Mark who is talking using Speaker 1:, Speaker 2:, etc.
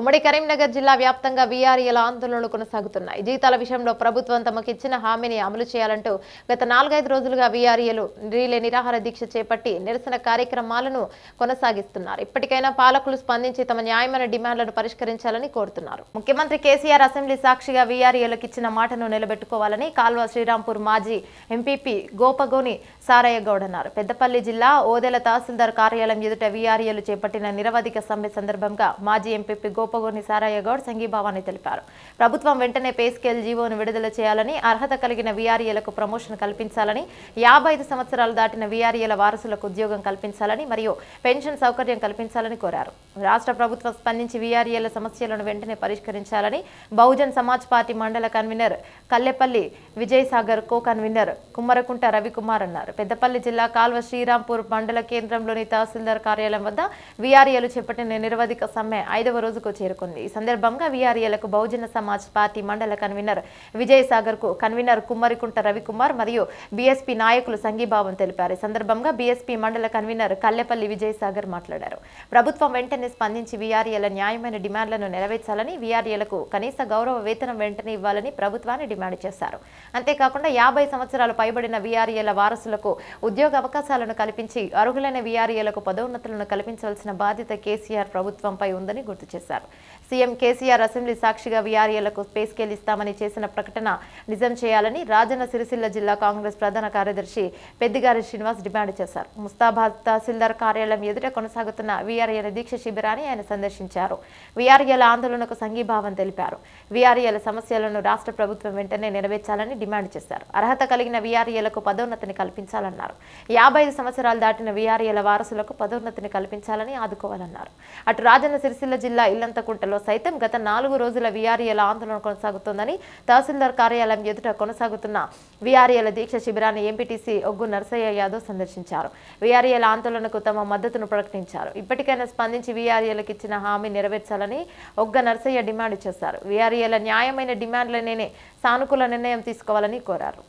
Speaker 1: ఉమ్మడి కరీంనగర్ జిల్లా వ్యాప్తంగా వీఆర్ఏల ఆందోళనలు కొనసాగుతున్నాయి జీతాల విషయంలో ప్రభుత్వం తమకు ఇచ్చిన హామీని అమలు చేయాలంటూ గత నాలుగైదు రోజులుగా వీఆర్ఏలు రీలే నిరాహార దీక్ష చేపట్టి నిరసన కార్యక్రమాలను కొనసాగిస్తున్నారు ఇప్పటికైనా పాలకులు స్పందించి తమ న్యాయమైన డిమాండ్లను పరిష్కరించాలని కోరుతున్నారు ముఖ్యమంత్రి కేసీఆర్ అసెంబ్లీ సాక్షిగా వీఆర్ఏలకు ఇచ్చిన మాటను నిలబెట్టుకోవాలని కాల్వ శ్రీరాంపూర్ మాజీ ఎంపీపీ గోపగోని సారయ్య గౌడ్ అన్నారు పెద్దపల్లి జిల్లా ఓదెల తహసీల్దార్ కార్యాలయం ఎదుట వీఆర్ఏలు చేపట్టిన నిరవధిక సమ్మె సందర్భంగా మాజీ ఎంపీపీ సారయ్య గౌడ్ సంఘీభావాన్ని తెలిపారు ప్రభుత్వం వెంటనే పే స్కేల్ జీవోను విడుదల చేయాలని అర్హత కలిగిన వీఆర్ఏలకు ప్రమోషన్ కల్పించాలని యాభై సంవత్సరాలు దాటిన వీఆర్ఏల వారసులకు ఉద్యోగం కల్పించాలని మరియు పెన్షన్ సౌకర్యం కల్పించాలని కోరారు రాష్ట్ర ప్రభుత్వం స్పందించి వీఆర్ఏల సమస్యలను వెంటనే పరిష్కరించాలని బహుజన్ సమాజ్ పార్టీ మండల convener Kallepalli Vijayasagar co convener Kummarakunta Ravikumar అన్నారు పెద్దపల్లి జిల్లా కాల్వ శ్రీరాంపూర్ మండల కేంద్రంలోని తహసీల్దార్ కార్యాలయం వద్ద వీఆర్ఏలు చేపట్టిన నిరవధిక సమ్మె ఐదవ రోజుకు చేరుకుంది ఈ సందర్భంగా వీఆర్ఏలకు బహుజన సమాజ్ పార్టీ మండల convener Vijayasagar co convener Kummarikunta Ravikumar మరియు బీఎస్పీ నాయకులు సంఘీభావం తెలిపారు ఈ సందర్భంగా బీఎస్పీ మండల కన్వీనర్ కల్లెపల్లి విజయసాగర్ మాట్లాడారు ప్రభుత్వం వెంటనే స్పందించి వీఆర్ఏల న్యాయమైన డిమాండ్లను నెరవేర్చాలని వీఆర్ఏలకు కనీస గౌరవ వేతనం వెంటనే ఇవ్వాలని ప్రభుత్వాన్ని డిమాండ్ చేశారు అంతేకాకుండా యాభై సంవత్సరాలు పైబడిన వీఆర్ఏల వారసులకు ఉద్యోగ అవకాశాలను కల్పించి అర్హులైన వీఆర్ఏలకు పదోన్నతులను కల్పించవలసిన బాధ్యత కేసీఆర్ ప్రభుత్వంపై ఉందని గుర్తు చేశారు అన్నారు సీఎం కేసీఆర్ అసెంబ్లీ సాక్షిగా వీఆర్ఏలకు స్పేస్ కేల్ ఇస్తామని చేసిన ప్రకటన నిజం చేయాలని రాజన్న సిరిసిల్ల జిల్లా కాంగ్రెస్ ప్రధాన కార్యదర్శి పెద్దిగారి శ్రీనివాస్ డిమాండ్ చేశారు ముస్తాబాద్ తహసీల్దార్ కార్యాలయం ఎదుట కొనసాగుతున్న వీఆర్ఏల దీక్ష శిబిరాన్ని ఆయన సందర్శించారు వీఆర్ఏల ఆందోళనకు సంఘీభావం తెలిపారు వీఆర్ఏల సమస్యలను రాష్ట్ర ప్రభుత్వం వెంటనే నెరవేర్చాలని డిమాండ్ చేశారు అర్హత కలిగిన వీఆర్ఏలకు పదోన్నతిని కల్పించాలన్నారు యాభై సంవత్సరాలు దాటిన వీఆర్ఏల వారసులకు పదోన్నతిని కల్పించాలని ఆదుకోవాలన్నారు అటు రాజన్న సిరిసిల్ల జిల్లా ఇల్లం అనంతకుంటలో సైతం గత నాలుగు రోజుల వీఆర్ఏల ఆందోళన కొనసాగుతోందని తహసీల్దార్ కార్యాలయం ఎదుట కొనసాగుతున్న వీఆర్ఏల దీక్ష శిబిరాన్ని ఎంపీటీసీ ఒగ్గు నరసయ్య యాదవ్ సందర్శించారు వీఆర్ఏల ఆందోళనకు తమ మద్దతును ప్రకటించారు ఇప్పటికైనా స్పందించి వీఆర్ఏలకు ఇచ్చిన హామీ నెరవేర్చాలని ఒగ్గ నరసయ్య డిమాండ్ చేశారు వీఆర్ఏల న్యాయమైన డిమాండ్లనే సానుకూల నిర్ణయం తీసుకోవాలని కోరారు